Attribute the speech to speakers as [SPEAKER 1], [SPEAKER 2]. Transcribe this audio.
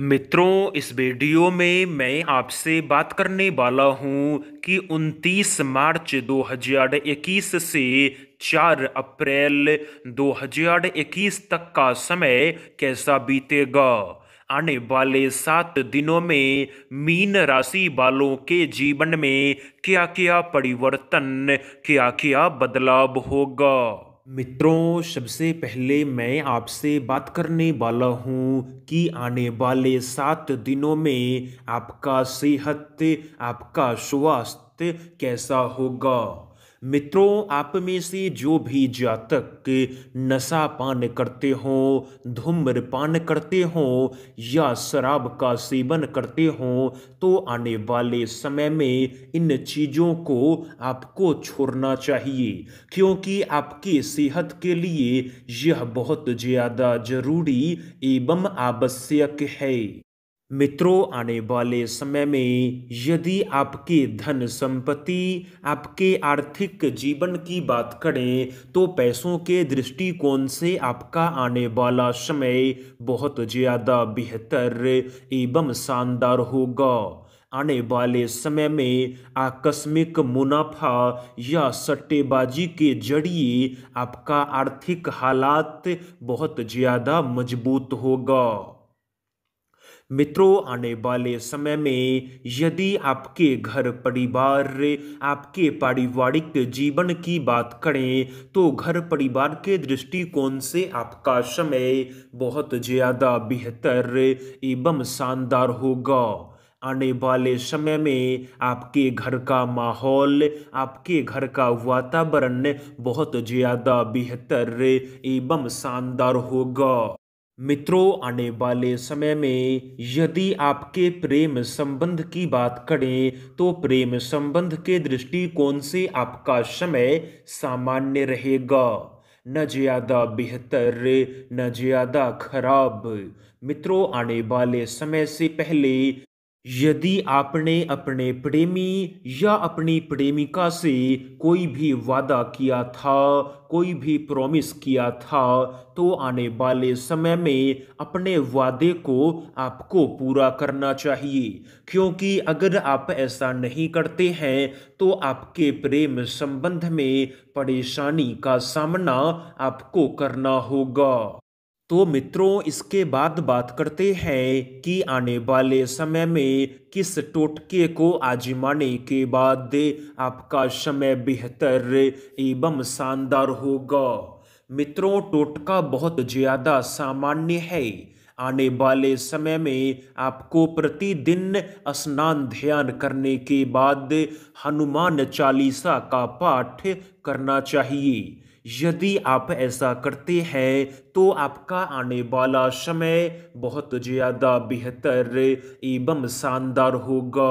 [SPEAKER 1] मित्रों इस वीडियो में मैं आपसे बात करने वाला हूं कि 29 मार्च 2021 से 4 अप्रैल 2021 तक का समय कैसा बीतेगा आने वाले सात दिनों में मीन राशि वालों के जीवन में क्या क्या परिवर्तन क्या क्या बदलाव होगा मित्रों सबसे पहले मैं आपसे बात करने वाला हूँ कि आने वाले सात दिनों में आपका सेहत आपका स्वास्थ्य कैसा होगा मित्रों आप में से जो भी जातक नशा पान करते हो धूम्रपान करते हो या शराब का सेवन करते हो तो आने वाले समय में इन चीज़ों को आपको छोड़ना चाहिए क्योंकि आपकी सेहत के लिए यह बहुत ज़्यादा ज़रूरी एवं आवश्यक है मित्रों आने वाले समय में यदि आपके धन संपत्ति आपके आर्थिक जीवन की बात करें तो पैसों के दृष्टिकोण से आपका आने वाला समय बहुत ज़्यादा बेहतर एवं शानदार होगा आने वाले समय में आकस्मिक मुनाफा या सट्टेबाजी के जरिए आपका आर्थिक हालात बहुत ज़्यादा मजबूत होगा मित्रों आने वाले समय में यदि आपके घर परिवार आपके पारिवारिक जीवन की बात करें तो घर परिवार के दृष्टिकोण से आपका समय बहुत ज़्यादा बेहतर एवं शानदार होगा आने वाले समय में आपके घर का माहौल आपके घर का वातावरण बहुत ज़्यादा बेहतर एवं शानदार होगा मित्रों आने वाले समय में यदि आपके प्रेम संबंध की बात करें तो प्रेम संबंध के दृष्टिकोण से आपका समय सामान्य रहेगा न ज़्यादा बेहतर न ज़्यादा खराब मित्रों आने वाले समय से पहले यदि आपने अपने प्रेमी या अपनी प्रेमिका से कोई भी वादा किया था कोई भी प्रॉमिस किया था तो आने वाले समय में अपने वादे को आपको पूरा करना चाहिए क्योंकि अगर आप ऐसा नहीं करते हैं तो आपके प्रेम संबंध में परेशानी का सामना आपको करना होगा तो मित्रों इसके बाद बात करते हैं कि आने वाले समय में किस टोटके को आजमाने के बाद आपका समय बेहतर एवं शानदार होगा मित्रों टोटका बहुत ज़्यादा सामान्य है आने वाले समय में आपको प्रतिदिन स्नान ध्यान करने के बाद हनुमान चालीसा का पाठ करना चाहिए यदि आप ऐसा करते हैं तो आपका आने वाला समय बहुत ज़्यादा बेहतर एवं शानदार होगा